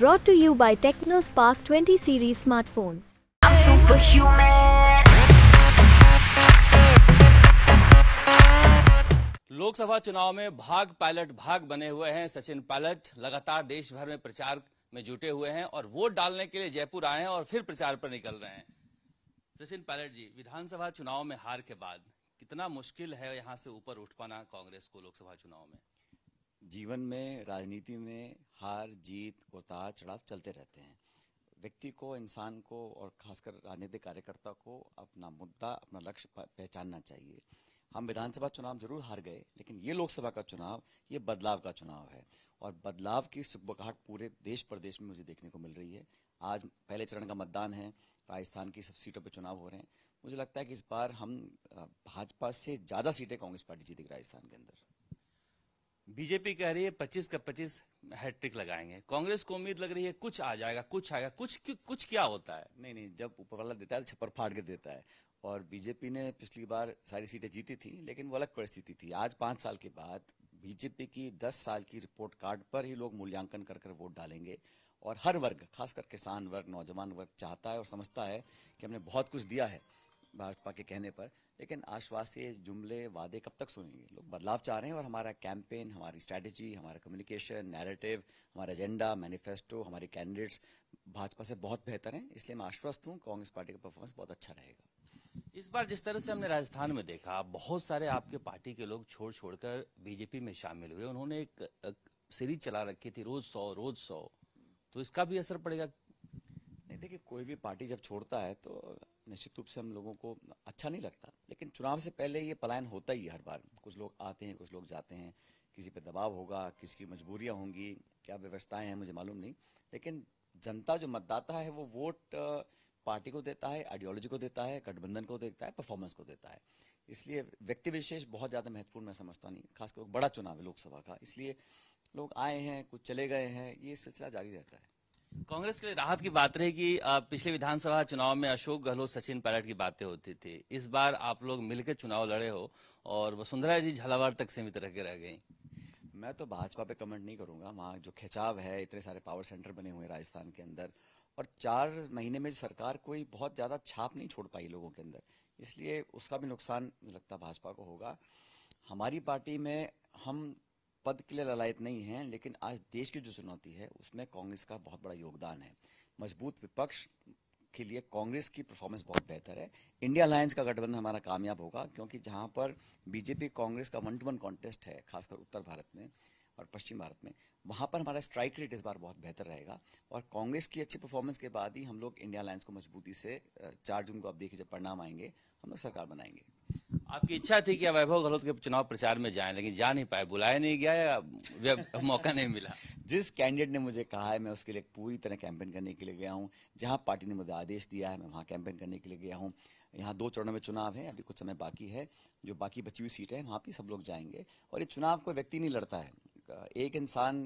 brought to you by Spark 20 series smartphones. I'm superhuman. Lok Sabha चुनाव में भाग पायलट भाग बने हुए हैं सचिन पायलट लगातार देश भर में प्रचार में जुटे हुए हैं और वोट डालने के लिए जयपुर आए हैं और फिर प्रचार पर निकल रहे हैं सचिन पायलट जी विधानसभा चुनाव में हार के बाद कितना मुश्किल है यहाँ से ऊपर उठ पाना कांग्रेस को लोकसभा चुनाव में जीवन में राजनीति में हार जीत उतार चढ़ाव चलते रहते हैं व्यक्ति को इंसान को और खासकर राजनीतिक कार्यकर्ता को अपना मुद्दा अपना लक्ष्य पहचानना चाहिए हम विधानसभा चुनाव जरूर हार गए लेकिन ये लोकसभा का चुनाव ये बदलाव का चुनाव है और बदलाव की सुबगाहट पूरे देश प्रदेश में मुझे देखने को मिल रही है आज पहले चरण का मतदान है राजस्थान की सब सीटों पर चुनाव हो रहे हैं मुझे लगता है कि इस बार हम भाजपा से ज्यादा सीटें कांग्रेस पार्टी जीतेगी राजस्थान के अंदर बीजेपी कह रही है पच्चीस का पच्चीस हैट्रिक लगाएंगे कांग्रेस को उम्मीद लग रही है कुछ आ जाएगा कुछ आएगा कुछ कुछ क्या होता है नहीं नहीं जब ऊपर वाला देता है तो छप्पर फाड़ के देता है और बीजेपी ने पिछली बार सारी सीटें जीती थी लेकिन वो अलग परिस्थिति थी आज पांच साल के बाद बीजेपी की दस साल की रिपोर्ट कार्ड पर ही लोग मूल्यांकन कर कर वोट डालेंगे और हर वर्ग खासकर किसान वर्ग नौजवान वर्ग चाहता है और समझता है कि हमने बहुत कुछ दिया है भाजपा के कहने पर लेकिन आश्वासीय जुमले वादे कब तक सुनेंगे लोग बदलाव चाह रहे हैं और हमारा कैंपेन हमारी स्ट्रैटेजी हमारा कम्युनिकेशन नैरेटिव हमारा एजेंडा मैनिफेस्टो हमारे कैंडिडेट्स भाजपा से बहुत बेहतर हैं इसलिए मैं आश्वस्त हूँ कांग्रेस पार्टी का परफॉर्मेंस बहुत अच्छा रहेगा इस बार जिस तरह से हमने राजस्थान में देखा बहुत सारे आपके पार्टी के लोग छोड़ छोड़कर बीजेपी में शामिल हुए उन्होंने एक, एक सीरीज चला रखी थी रोज सौ रोज सौ तो इसका भी असर पड़ेगा नहीं देखिए कोई भी पार्टी जब छोड़ता है तो निश्चित रूप से हम लोगों को अच्छा नहीं लगता लेकिन चुनाव से पहले ये पलायन होता ही है हर बार कुछ लोग आते हैं कुछ लोग जाते हैं किसी पे दबाव होगा किसी की मजबूरियाँ होंगी क्या व्यवस्थाएं हैं मुझे मालूम नहीं लेकिन जनता जो मतदाता है वो वोट पार्टी को देता है आइडियोलॉजी को देता है गठबंधन को देता है परफॉर्मेंस को देता है इसलिए व्यक्ति विशेष बहुत ज़्यादा महत्वपूर्ण मैं समझता नहीं खासकर बड़ा चुनाव है लोकसभा का इसलिए लोग आए हैं कुछ चले गए हैं ये सिलसिला जारी रहता है कांग्रेस के लिए राहत की बात रही कि पिछले विधानसभा चुनाव में अशोक गहलोत सचिन पायलट की बातें होती थी इस बार आप लोग मिलकर चुनाव लड़े हो और वसुंधरा जी झालावाड़ तक सीमित रह के रह गई मैं तो भाजपा पे कमेंट नहीं करूंगा वहाँ जो खिंचाव है इतने सारे पावर सेंटर बने हुए राजस्थान के अंदर और चार महीने में सरकार कोई बहुत ज़्यादा छाप नहीं छोड़ पाई लोगों के अंदर इसलिए उसका भी नुकसान लगता भाजपा को होगा हमारी पार्टी में हम पद के लिए ललायत नहीं है लेकिन आज देश की जो चुनौती है उसमें कांग्रेस का बहुत बड़ा योगदान है मजबूत विपक्ष के लिए कांग्रेस की परफॉर्मेंस बहुत बेहतर है इंडिया अलायंस का गठबंधन हमारा कामयाब होगा क्योंकि जहां पर बीजेपी कांग्रेस का वन टू वन कॉन्टेस्ट है खासकर उत्तर भारत में और पश्चिम भारत में वहां पर हमारा स्ट्राइक रेट इस बार बहुत बेहतर रहेगा और कांग्रेस की अच्छी परफॉर्मेंस के बाद ही हम लोग इंडिया अलायंस को मजबूती से चार जून को आप देखिए जब परिणाम आएंगे हम लोग सरकार बनाएंगे आपकी इच्छा थी कि वैभव गहलोत के चुनाव प्रचार में जाएं लेकिन जा नहीं पाए बुलाया नहीं गया या मौका नहीं मिला जिस कैंडिडेट ने मुझे कहा है मैं उसके लिए पूरी तरह कैंपेन करने के लिए गया हूँ जहाँ पार्टी ने मुझे आदेश दिया है मैं वहाँ कैंपेन करने के लिए गया हूँ यहाँ दो चरणों में चुनाव है अभी कुछ समय बाकी है जो बाकी बची हुई सीटें हैं वहाँ भी सब लोग जाएंगे और ये चुनाव कोई व्यक्ति नहीं लड़ता है एक इंसान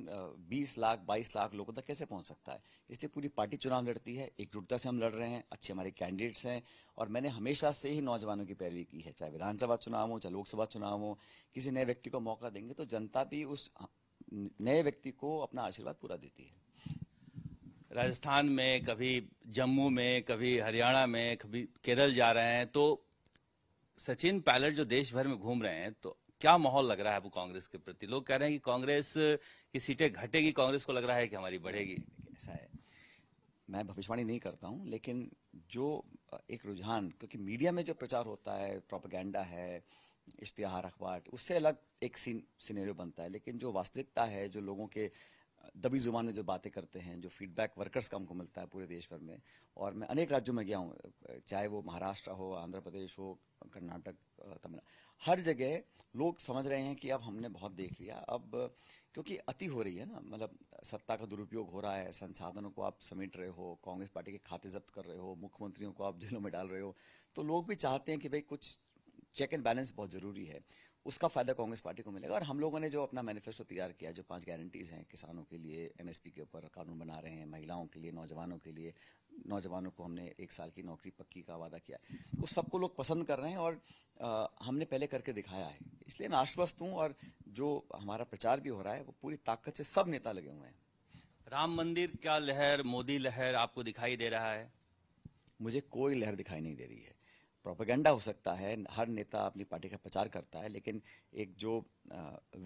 20 लाख 22 लाख लोगों तक कैसे पहुंच सकता है इसलिए पूरी पार्टी चुनाव लड़ती है एकजुटता से हम लड़ रहे हैं अच्छे हमारे कैंडिडेट्स हैं और मैंने हमेशा से ही नौजवानों की पैरवी की है चाहे विधानसभा चुनाव हो चाहे लोकसभा चुनाव हो किसी नए व्यक्ति को मौका देंगे तो जनता भी उस नए व्यक्ति को अपना आशीर्वाद पूरा देती है राजस्थान में कभी जम्मू में कभी हरियाणा में कभी केरल जा रहे हैं तो सचिन पायलट जो देश भर में घूम रहे हैं तो क्या माहौल लग रहा है वो कांग्रेस के प्रति लोग कह रहे हैं कि कांग्रेस की सीटें घटेगी कांग्रेस को लग रहा है कि हमारी बढ़ेगी ऐसा है मैं भविष्यवाणी नहीं करता हूं लेकिन जो एक रुझान क्योंकि मीडिया में जो प्रचार होता है प्रोपागेंडा है इश्तिहार अखबार उससे अलग एक सीन सिनेरियो बनता है लेकिन जो वास्तविकता है जो लोगों के दबी जुबान में जो बातें करते हैं जो फीडबैक वर्कर्स का हमको मिलता है पूरे देश भर में और मैं अनेक राज्यों में गया हूँ चाहे वो महाराष्ट्र हो आंध्र प्रदेश हो कर्नाटक तमिलनाडु हर जगह लोग समझ रहे हैं कि अब हमने बहुत देख लिया अब क्योंकि अति हो रही है ना मतलब सत्ता का दुरुपयोग हो रहा है संसाधनों को आप समेट रहे हो कांग्रेस पार्टी के खाते जब्त कर रहे हो मुख्यमंत्रियों को आप जेलों में डाल रहे हो तो लोग भी चाहते हैं कि भाई कुछ चेक एंड बैलेंस बहुत जरूरी है उसका फायदा कांग्रेस पार्टी को मिलेगा और हम लोगों ने जो अपना मैनिफेस्टो तैयार किया जो पांच गारंटीज हैं किसानों के लिए एमएसपी के ऊपर कानून बना रहे हैं महिलाओं के लिए नौजवानों के लिए नौजवानों को हमने एक साल की नौकरी पक्की का वादा किया है उस सबको लोग पसंद कर रहे हैं और आ, हमने पहले करके दिखाया है इसलिए मैं आश्वस्त हूँ और जो हमारा प्रचार भी हो रहा है वो पूरी ताकत से सब नेता लगे हुए हैं राम मंदिर क्या लहर मोदी लहर आपको दिखाई दे रहा है मुझे कोई लहर दिखाई नहीं दे रही है प्रोपेगेंडा हो सकता है हर नेता अपनी पार्टी का प्रचार करता है लेकिन एक जो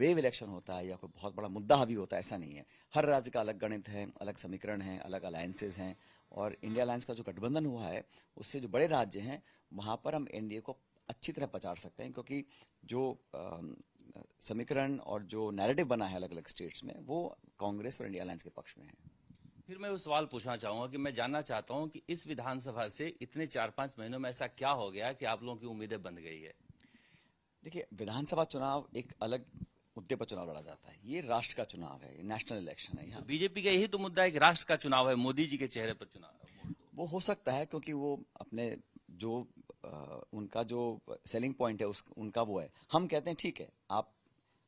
वेव इलेक्शन होता है या कोई बहुत बड़ा मुद्दा भी होता है ऐसा नहीं है हर राज्य का अलग गणित है अलग समीकरण है अलग अलायंसेज हैं और इंडिया अलायंस का जो गठबंधन हुआ है उससे जो बड़े राज्य हैं वहाँ पर हम एन को अच्छी तरह पचार सकते हैं क्योंकि जो समीकरण और जो नैरेटिव बना है अलग अलग स्टेट्स में वो कांग्रेस और इंडिया अलायंस के पक्ष में है फिर मैं वो सवाल पूछना चाहूंगा कि मैं जानना चाहता हूं कि इस विधानसभा से इतने चार पांच महीनों में ऐसा क्या हो गया कि आप लोगों की उम्मीदें बंद गई है देखिए विधानसभा चुनाव एक अलग मुद्दे पर चुनाव लड़ा जाता है ये राष्ट्र का चुनाव है नेशनल इलेक्शन है यहाँ बीजेपी का यही तो मुद्दा है कि राष्ट्र का चुनाव है मोदी जी के चेहरे पर चुनाव है वो हो सकता है क्योंकि वो अपने जो आ, उनका जो सेलिंग पॉइंट है उस, उनका वो है हम कहते हैं ठीक है आप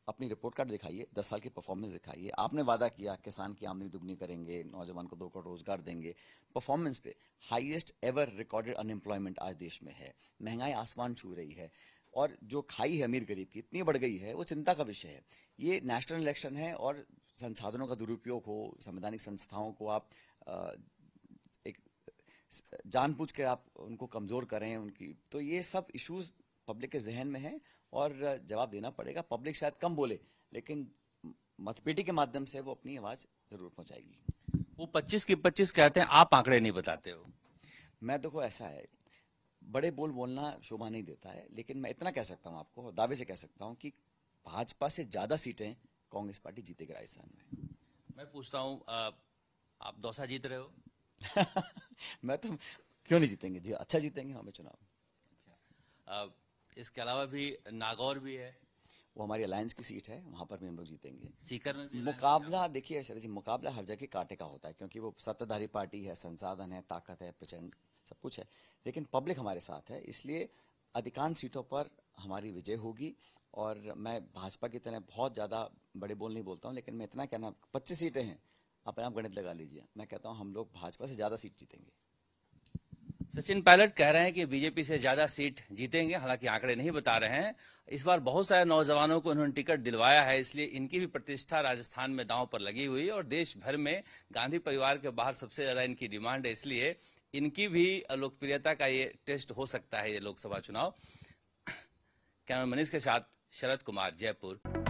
अपनी रिपोर्ट कार्ड दिखाइए दस साल की परफॉर्मेंस दिखाइए आपने वादा किया किसान की आमदनी दुगनी करेंगे नौजवान को दो करोड़ रोजगार देंगे परफॉर्मेंस पे हाईएस्ट एवर रिकॉर्डेड अनएम्प्लॉयमेंट आज देश में है महंगाई आसमान छू रही है और जो खाई है अमीर गरीब की इतनी बढ़ गई है वो चिंता का विषय है ये नेशनल इलेक्शन है और संसाधनों का दुरुपयोग हो संवैधानिक संस्थाओं को आप एक जानबूझ कर आप उनको कमजोर करें उनकी तो ये सब इश्यूज पब्लिक के जहन में है और जवाब देना पड़ेगा पब्लिक शायद कम बोले लेकिन मतपेटी के माध्यम से वो अपनी आवाज जरूर पहुंचाएगी वो 25 की 25 कहते हैं आप आंकड़े नहीं बताते हो मैं देखो ऐसा है बड़े बोल बोलना शोभा नहीं देता है लेकिन मैं इतना कह सकता हूं आपको दावे से कह सकता हूं कि भाजपा से ज्यादा सीटें कांग्रेस पार्टी जीतेगी राजस्थान में मैं पूछता हूँ आप दौसा जीत रहे हो मैं तो क्यों नहीं जीतेंगे जी अच्छा जीतेंगे हमें चुनाव अच्छा। इसके अलावा भी नागौर भी है वो हमारी अलायंस की सीट है वहां पर भी हम लोग जीतेंगे सीकर में भी मुकाबला देखिए शरद जी मुकाबला हर जगह कांटे का होता है क्योंकि वो सत्ताधारी पार्टी है संसाधन है ताकत है प्रचंड सब कुछ है लेकिन पब्लिक हमारे साथ है इसलिए अधिकांश सीटों पर हमारी विजय होगी और मैं भाजपा की तरह बहुत ज़्यादा बड़े बोल नहीं बोलता हूँ लेकिन मैं इतना कहना पच्चीस सीटें हैं अपने आप गणित लगा लीजिए मैं कहता हूँ हम लोग भाजपा से ज़्यादा सीट जीतेंगे सचिन पायलट कह रहे हैं कि बीजेपी से ज्यादा सीट जीतेंगे हालांकि आंकड़े नहीं बता रहे हैं इस बार बहुत सारे नौजवानों को उन्होंने टिकट दिलवाया है इसलिए इनकी भी प्रतिष्ठा राजस्थान में दांव पर लगी हुई और देश भर में गांधी परिवार के बाहर सबसे ज्यादा इनकी डिमांड है इसलिए इनकी भी लोकप्रियता का ये टेस्ट हो सकता है ये लोकसभा चुनाव कैमरा मनीष के साथ शरद कुमार जयपुर